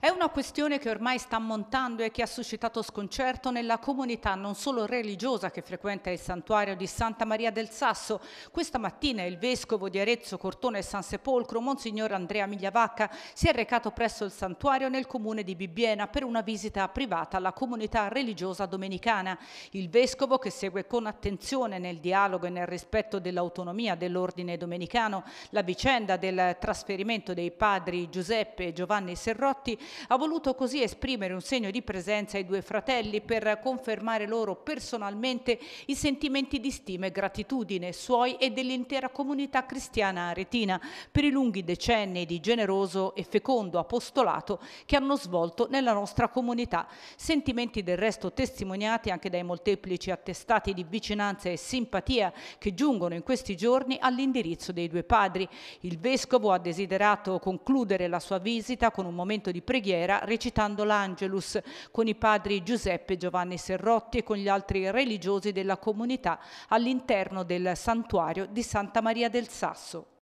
È una questione che ormai sta montando e che ha suscitato sconcerto nella comunità non solo religiosa che frequenta il santuario di Santa Maria del Sasso. Questa mattina il vescovo di Arezzo, Cortone e San Sepolcro, Monsignor Andrea Migliavacca, si è recato presso il santuario nel comune di Bibbiena per una visita privata alla comunità religiosa domenicana. Il vescovo, che segue con attenzione nel dialogo e nel rispetto dell'autonomia dell'ordine domenicano la vicenda del trasferimento dei padri Giuseppe e Giovanni Serrotti, ha voluto così esprimere un segno di presenza ai due fratelli per confermare loro personalmente i sentimenti di stima e gratitudine suoi e dell'intera comunità cristiana aretina per i lunghi decenni di generoso e fecondo apostolato che hanno svolto nella nostra comunità. Sentimenti del resto testimoniati anche dai molteplici attestati di vicinanza e simpatia che giungono in questi giorni all'indirizzo dei due padri. Il Vescovo ha desiderato concludere la sua visita con un momento di preghiera preghiera recitando l'Angelus con i padri Giuseppe e Giovanni Serrotti e con gli altri religiosi della comunità all'interno del santuario di Santa Maria del Sasso.